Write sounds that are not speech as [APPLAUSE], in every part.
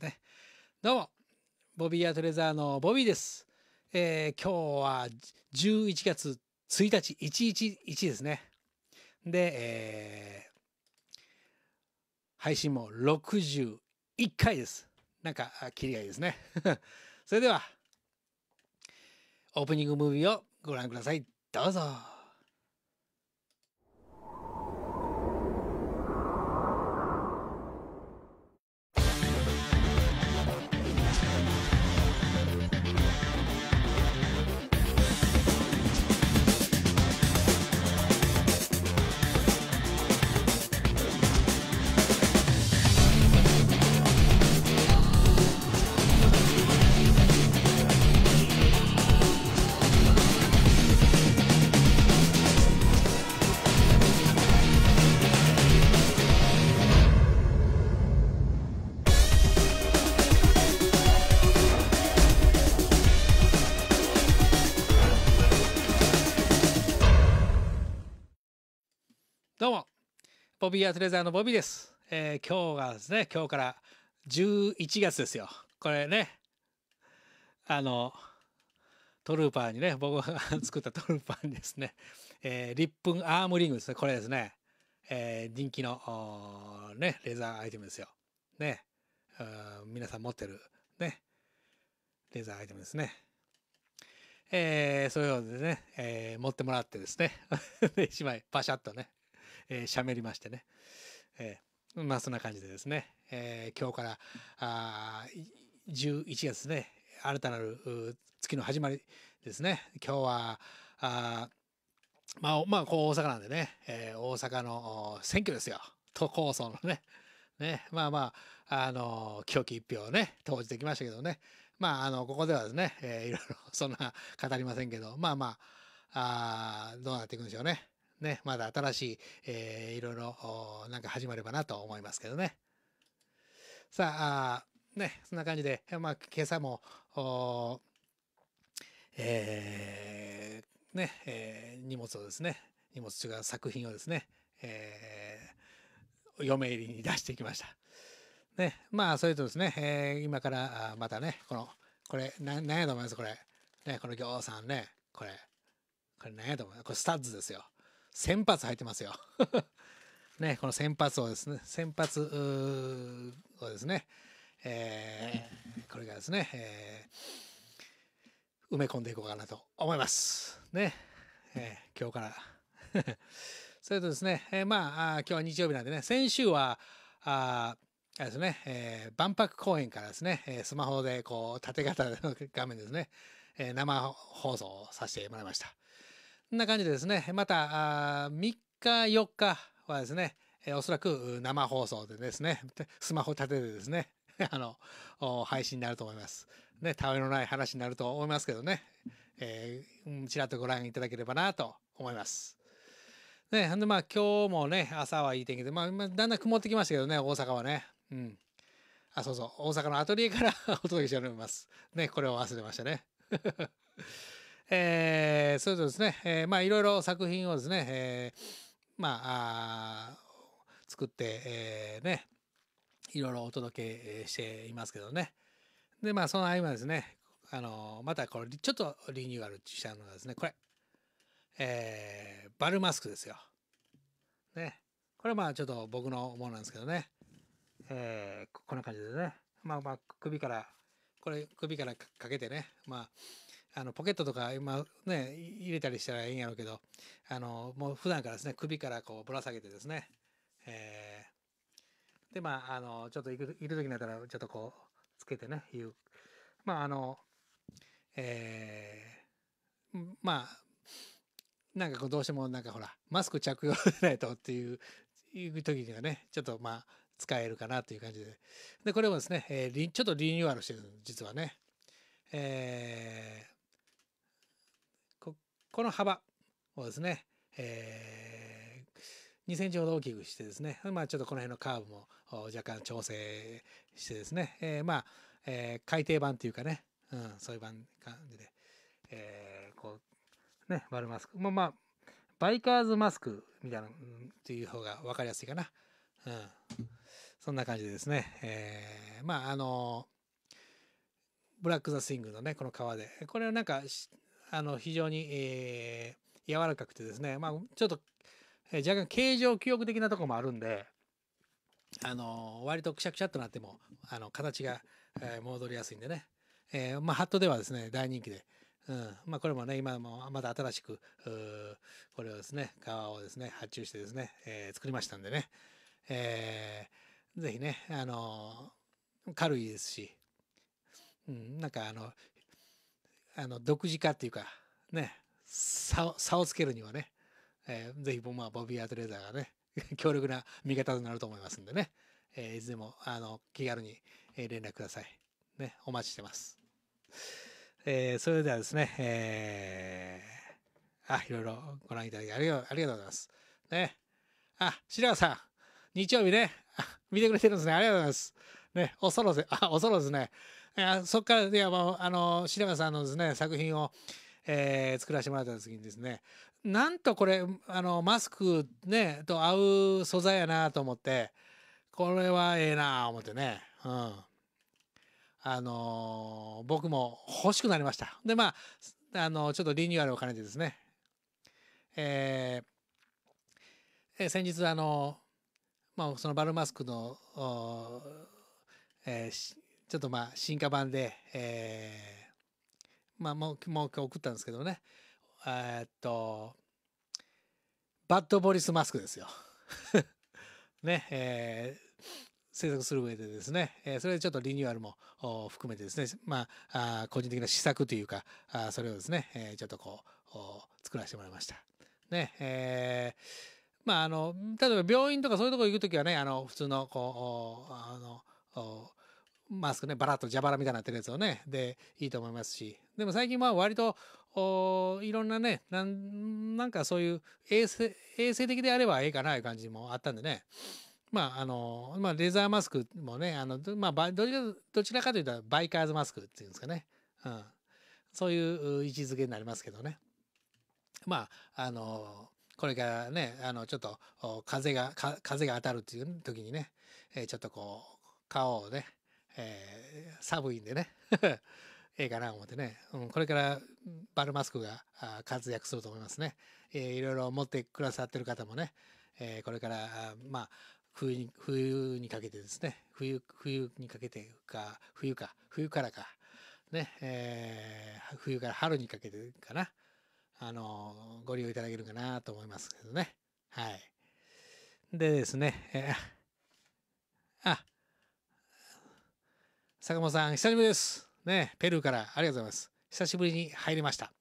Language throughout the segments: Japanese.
ね。どうも、ボビーアトレザーのボビーです。えー、今日は11月1日、111ですね。で、えー、配信も61回です。なんか、キリがいいですね。[LAUGHS] それでは、オープニングムービーをご覧ください。どうぞ。ボビーアトレザーのボビーです。えー、今日がですね、今日から11月ですよ。これね、あの、トルーパーにね、僕が作ったトルーパーにですね、えー、リップンアームリングですね、これですね、えー、人気の、ね、レザーアイテムですよ。ね、皆さん持ってる、ね、レザーアイテムですね。えー、そういうのでね、えー、持ってもらってですね、1 [LAUGHS] 枚パシャッとね、え喋、りましてね。えー、まあそんな感じでですね、えー、今日からあ11月ですね、新たなる月の始まりですね。今日は、あまあ、まあ、こう大阪なんでね、えー、大阪の選挙ですよ。都構想のね。ね、まあまあ、あの、狂気一票をね、投じてきましたけどね。まあ、あの、ここではですね、えー、いろいろそんな語りませんけど、まあまあ、あどうなっていくんでしょうね。ね、まだ新しい、えー、いろいろ、なんか始まればなと思いますけどね。さあ、あね、そんな感じで、まあ、今朝も、えー、ね、えー、荷物をですね、荷物違う作品をですね、えー、嫁入りに出してきました。ね、まあ、それとですね、えー、今からまたね、この、これ、ななんやと思いますこれ。ね、この行さんね、これ。これ何やと思いますこれスタッズですよ。先発入ってますよ [LAUGHS] ね、この先発をですね、先発をですね、えー、これがですね、えー、埋め込んでいこうかなと思います。ね、えー、今日から [LAUGHS] それとですね、えー、まあ、今日は日曜日なんでね、先週は、ああですね、えー、万博公園からですね、えー、スマホでこう、縦型の画面ですね、えー、生放送をさせてもらいました。んな感じでですね、また、あ3日4日はですね、えー、おそらく生放送でですね、スマホ立ててですね、[LAUGHS] あの、配信になると思います。ね、たわいのない話になると思いますけどね、えー、ちらっとご覧いただければなと思います。ね、ほんでまあ今日もね、朝はいい天気で、まあだんだん曇ってきましたけどね、大阪はね。うん。あ、そうそう、大阪のアトリエから [LAUGHS] お届けしております。ね、これを忘れましたね。えー、それとですね、えー、まあいろいろ作品をですね、えー、まあ作って、えー、ねいろいろお届けしていますけどねでまあその合間ですねあのまたこれちょっとリニューアルしたのがですねこれ、えー、バルマスクですよ。ねこれはまあちょっと僕のものなんですけどね、えー、こんな感じでねまあまあ首からこれ首からかけてねまああのポケットとか今ね入れたりしたらええんやろうけどあのもう普段からですね首からこうぶら下げてですね、えー、でまああのちょっといるいる時になったらちょっとこうつけてねいうまああのえー、まあなんかこうどうしてもなんかほらマスク着用でないとっていういう時にはねちょっとまあ使えるかなという感じででこれもですね、えー、ちょっとリニューアルしてる実はねえこの幅をですね、えー、2センチほど大きくしてですね、まあちょっとこの辺のカーブも若干調整してですね、えー、まあ、えー、改訂版というかね、うん、そういう感じで、えー、こう、ね、丸マスク。まあまあ、バイカーズマスクみたいな、っていう方が分かりやすいかな。うん。そんな感じでですね、えー、まああのブラック・ザ・スイングのね、この革で。これはなんか、あの非常に、えー、柔らかくてですね、まあ、ちょっと、えー、若干形状記憶的なとこもあるんで、あの割とくしゃくしゃっとなってもあの形が、えー、戻りやすいんでね、えー、まあ、ハットではですね大人気で、うんまあ、これもね今もまだ新しくこれをですね革をですね発注してですね、えー、作りましたんでね、えー、ぜひね、あの軽いですし、うん、なんかあのあの独自化っていうかね差をつけるにはね、えー、ぜひ、まあ、ボビー・アトレーザーがね [LAUGHS] 強力な味方となると思いますんでね、えー、いつでもあの気軽に連絡ください。ね、お待ちしてます。えー、それではですね、えー、あ、いろいろご覧いただきありがとうございます。ね。あ、白川さん、日曜日ね、見てくれてるんですね。ありがとうございます。ね、恐ろず、あ、恐ろずね。そこからいやもうあの白川さんのですね作品を、えー、作らせてもらった時にですねなんとこれあのマスク、ね、と合う素材やなと思ってこれはええな思ってね、うん、あの僕も欲しくなりましたでまあ、あのちょっとリニューアルを兼ねてですね、えー、先日あのまあ、そのバルマスクの、えー、ちょっとまあ進化版で、えー、まあもうもう一回送ったんですけどねえっとバッドボリスマスクですよ [LAUGHS] ねえー、制作する上でですね、えー、それでちょっとリニューアルも含めてですねまああ個人的な試作というかあそれをですね、えー、ちょっとこう作らせてもらいましたねえー、まああの例えば病院とかそういうとこ行く時はねあの普通のこうあのマスクね、バラッと蛇腹みたいになってるやつをね、で、いいと思いますし。でも最近は割と、おいろんなねなん、なんかそういう衛生、衛生的であればええかないう感じもあったんでね。まあ、あの、まあ、レザーマスクもね、あの、まあ、どちらどちらかというと、バイカーズマスクっていうんですかね。うん。そういう位置づけになりますけどね。まあ、あの、これからね、あの、ちょっと、風が、風が当たるっていう時にね、えちょっとこう、顔をね、えー、寒いんでね [LAUGHS] ええかな思ってね、うん、これからバルマスクが活躍すると思いますね、えー、いろいろ持ってくださってる方もね、えー、これからまあ冬に冬にかけてですね冬冬にかけてか冬か冬からかね、えー、冬から春にかけてかなあのご利用いただけるかなと思いますけどねはいでですね、えー、あ坂本さん、久しぶりです。ね、ペルーからありがとうございます。久しぶりに入りました。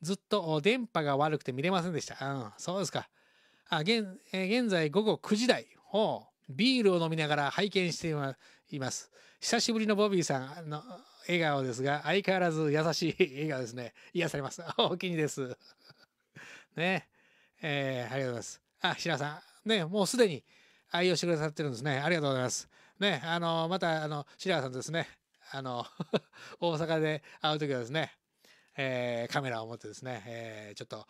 ずっと電波が悪くて見れませんでした。うん、そうですか。あ、現、え現在午後9時台。ほう。ビールを飲みながら拝見しています。久しぶりのボビーさんの笑顔ですが、相変わらず優しい笑顔ですね。癒されます。お気にです。[LAUGHS] ね。えー、ありがとうございます。あ、白さん。ね、もうすでに愛用してくださってるんですね。ありがとうございます。ね、あの、また、あの、白川さんとですね、あの、[LAUGHS] 大阪で会う時はですね、えー、カメラを持ってですね、えー、ちょっと、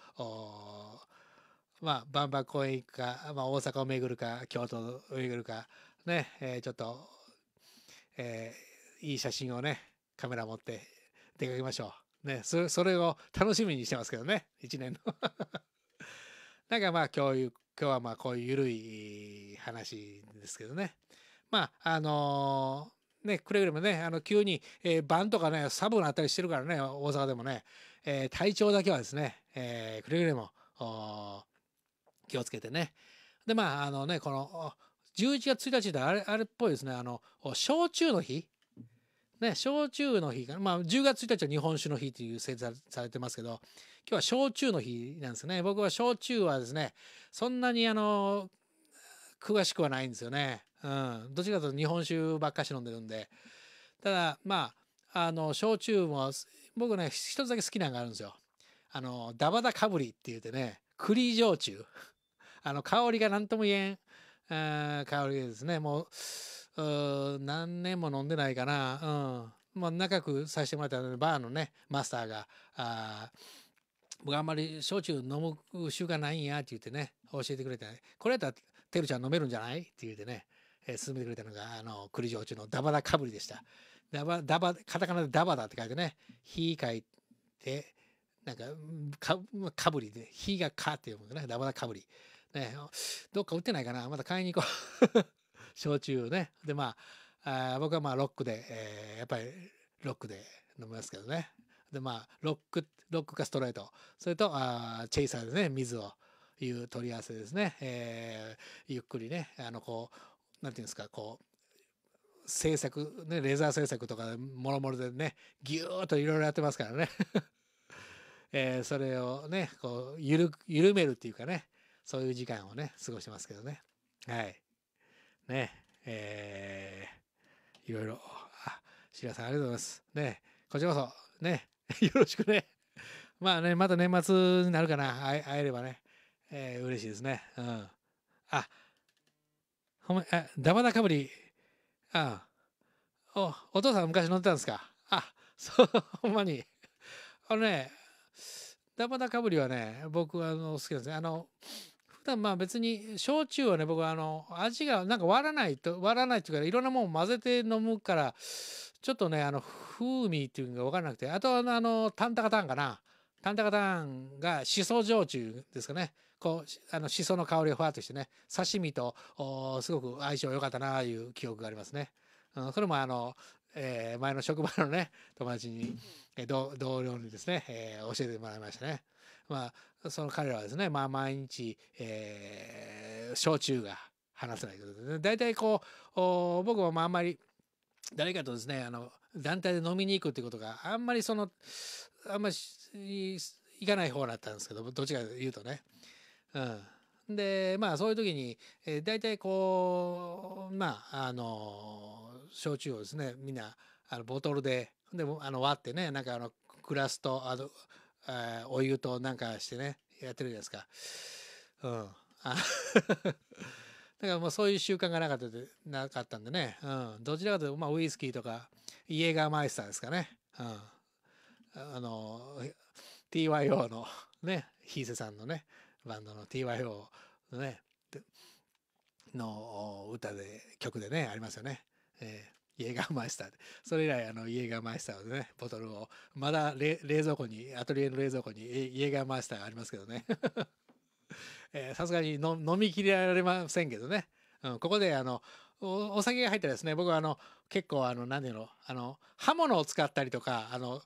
まあ、万博公園行くか、まあ、大阪を巡るか、京都を巡るか、ね、えー、ちょっと、えー、いい写真をね、カメラ持って出かけましょう。ね、そそれを楽しみにしてますけどね、一年の。[LAUGHS] なんかまあ、今日、今日はまあ、こういう緩い話ですけどね。まあ、あのー、ね、くれぐれもね、あの、急に、えー、晩とかね、サブなったりしてるからね、大阪でもね、えー、体調だけはですね、えー、くれぐれも、気をつけてね。で、まあ、あのね、この、11月1日であれ、あれっぽいですね、あの、焼酎の日ね、焼酎の日な。まあ、10月1日は日本酒の日という制定されてますけど、今日は焼酎の日なんですね。僕は焼酎はですね、そんなにあの、詳しくはないんですよね。うん、どっちかというと日本酒ばっかし飲んでるんでただまああの焼酎も僕ね一つだけ好きなのがあるんですよあのダバダかぶりって言ってね栗焼酎 [LAUGHS] あの香りが何とも言えん香りですねもう何年も飲んでないかなうんまあ仲良くさせてもらったバーのねマスターがあ僕あんまり焼酎飲む習慣ないんやって言ってね教えてくれて、ね、これやったらてるちゃん飲めるんじゃないって言うてねえー、勧めてくれたのが、あの、栗城中のダバダかぶりでした。ダバ、ダバ、カタカナでダバダって書いてね、火書いて、なんか、かかぶりで、火がかって読むんだね、ダバダかぶり。ね、どっか売ってないかな、また買いに行こう。[LAUGHS] 焼酎ね。で、まあ、あ僕はまあ、ロックで、えー、やっぱりロックで飲みますけどね。で、まあ、ロック、ロックかストレート。それと、あチェイサーでね、水を。いう取り合わせですね、えー、ゆっくりねあのこうなんていうんですかこう制作、ね、レーザー制作とかもろもろでねぎゅーっといろいろやってますからね、[LAUGHS] えそれをねこう緩緩めるっていうかねそういう時間をね過ごしてますけどねはいねえー、いろいろあ白さんありがとうございますねこちらこそね [LAUGHS] よろしくねまあねまた年末になるかな会えればね、えー、嬉しいですねうんあお前、あ、ダバダかぶり。ああお、お父さん昔乗ってたんですかあ、そう、[LAUGHS] ほんまに。あのね、ダバダかぶりはね、僕はあの好きなですね。あの、普段まあ別に、焼酎はね、僕はあの、味がなんか割らないと、割らないっていうか、いろんなもん混ぜて飲むから、ちょっとね、あの、風味っていうのが分からなくて、あとあの、タンタカタンかな。タンタカタンが、しそ焼酎ですかね。こうあのしその香りがふわっとしてね刺身とすごく相性良かったなという記憶がありますね。うん、それもあの、えー、前の職場のね友達に、えー、同僚にですね、えー、教えてもらいましたね。まあその彼らはですね、まあ、毎日、えー、焼酎が話せないということで、ね、大体こう僕もまああんまり誰かとですねあの団体で飲みに行くっていうことがあんまりそのあんまり行かない方だったんですけどどっちかというとねうん、でまあそういう時に、えー、大体こうまああの焼酎をですねみんなあのボトルでであの割ってねなんかあのグラスとあのあお湯となんかしてねやってるじゃないですか。うん、あ [LAUGHS] だからもうそういう習慣がなかったでなかったんでね、うん、どちらかというと、まあ、ウイスキーとかイエーガーマイスターですかね、うん、あの TYO のねヒーセさんのねバンドの TYO のねの歌で曲でねありますよね。えーイエーガーマイスターで。それ以来、あの、イエーガーマイスターでね、ボトルを、まだ冷蔵庫に、アトリエの冷蔵庫にイエーガーマイスターがありますけどね。[LAUGHS] さすがに飲みきれられませんけどね。うん、ここで、あのお、お酒が入ったらですね、僕はあの、結構、あの、何でろあの、刃物を使ったりとか、あの、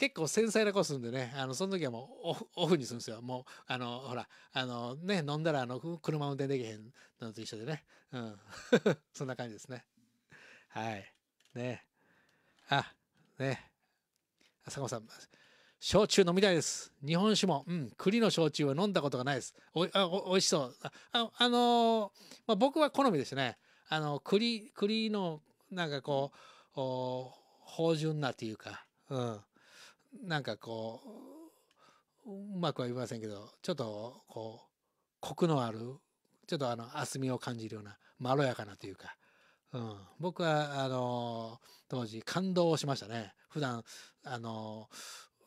結構繊細なことすんでねあのその時はもうオフオフにするんですよもうあのほらあのね飲んだらあの車運転できへんのと一緒でねうん [LAUGHS] そんな感じですねはいねあね坂本さん焼酎飲みたいです。日本酒も、うん、栗の焼酎は飲んだことがないです。おいあおいしそう。あ、あのー、まあ、僕は好みでしたね。あの、栗、栗の、なんかこう、芳醇なっていうか、うん。なんかこううまくは言いませんけどちょっとこうコクのあるちょっとあの厚みを感じるようなまろやかなというか、うん、僕はあの当時感動しましたね普段あの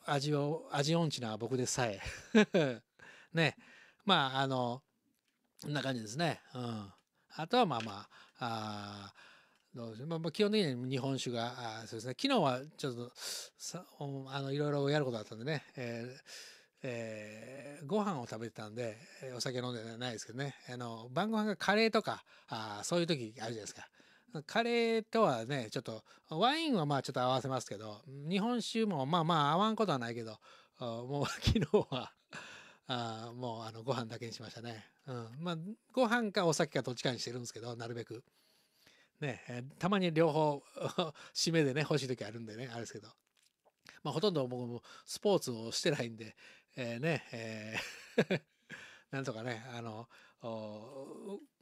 味を味音痴な僕でさえ [LAUGHS] ねまああのこんな感じですね、うん、あとはまあまああどうでしょう、まあ、基本的には日本酒があそうですね昨日はちょっとさあのいろいろやることだったんでね、えーえー、ご飯を食べてたんで、お酒飲んでないですけどねあの晩ご飯がカレーとかあそういう時あるじゃないですか。カレーとはねちょっとワインはまあちょっと合わせますけど日本酒もまあまあ合わんことはないけどもう [LAUGHS] 昨日はあもうあのご飯だけにしましたね。うん、まあご飯かお酒かどっちかにしてるんですけどなるべく。ね、たまに両方 [LAUGHS] 締めでね欲しい時あるんでねあれですけど、まあ、ほとんど僕もスポーツをしてないんで、えー、ね、えー [LAUGHS] なんとかねあの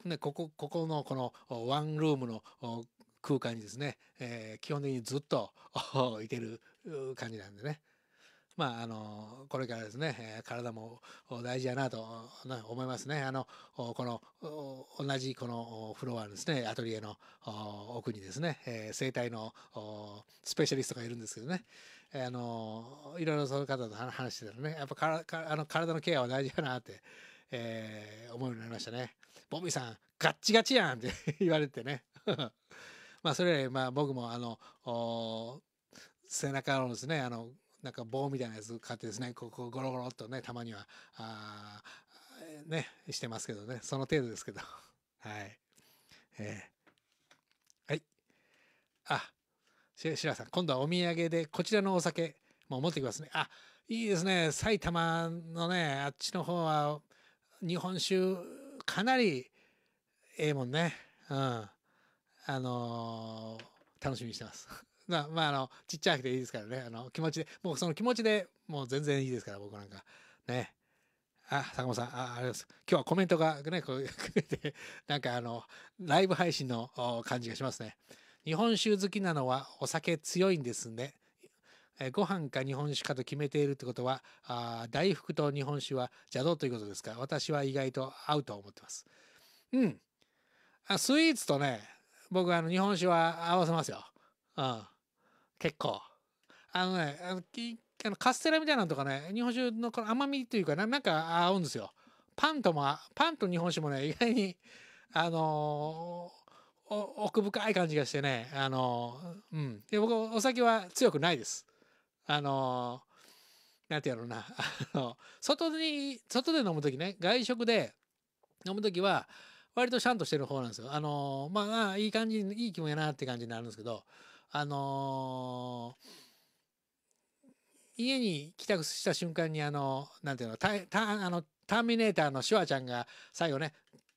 ねここここのこのワンルームの空間にですね、えー、基本的にずっといてる感じなんでね、まあ、あのこれからですね体も大事やなと思いますねあのこの同じこのフロアのですねアトリエの奥にですね、え生態のスペシャリストがいるんですけどねあのいろいろその方と話してたらねやっぱからかあの体のケアは大事やなって、えー、思うようになりましたね。ボミさんガッチガチやんって [LAUGHS] 言われてね [LAUGHS] まあそれよりまあ僕もあの背中のですねあのなんか棒みたいなやつ買ってですねここゴロゴロっとねたまにはあねしてますけどねその程度ですけど [LAUGHS] はいえー、はいあし白さん今度はお土産でこちらのお酒も持ってきますねあいいですね埼玉のねあっちの方は日本酒かなりええもんねうんあのー、楽しみにしてますまあ、[LAUGHS] まあ、あの、ちっちゃくていいですからね。あの、気持ちで、もうその気持ちでもう全然いいですから、僕なんか。ね。あ、坂本さん、あ、あいます。今日はコメントがね、こう、[LAUGHS] くれて、なんかあの、ライブ配信の感じがしますね。日本酒好きなのはお酒強いんですね。えご飯か日本酒かと決めているってことは、あ大福と日本酒は邪道ということですか私は意外と合うと思ってます。うん。あスイーツとね、僕あの日本酒は合わせますよ。うん。結構。あのね、あのきあのカステラみたいなのとかね、日本酒のこの甘みというかな、なんか合うんですよ。パンとも、パンと日本酒もね、意外に、あのー、奥深い感じがしてね、あのー、うん。で、僕、お酒は強くないです。あのー、なんてやろうな。あの、外に、外で飲む時ね、外食で飲む時は、割とシャンとしてる方なんですよ。あのまあ、いい感じ、いい気分やなって感じになるんですけど、あのー、家に帰宅した瞬間にあのなんていうのタあのターミネーターのシュワちゃんが最後ね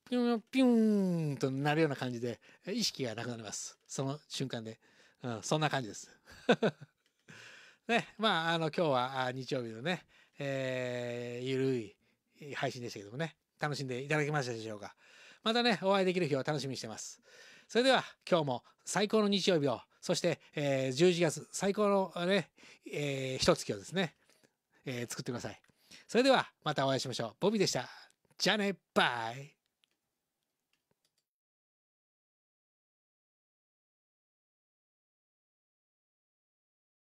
ピュンピュンとなるような感じで意識がなくなりますその瞬間で、うん、そんな感じです [LAUGHS] ねまああの今日はあ日曜日のね、えー、ゆるい配信でしたけどもね楽しんでいただけましたでしょうかまたねお会いできる日を楽しみにしてますそれでは今日も最高の日曜日をそして、えー、11月最高のね、えー、一月をですね、えー、作ってください。それではまたお会いしましょう。ボビーでした。じゃあね、バイ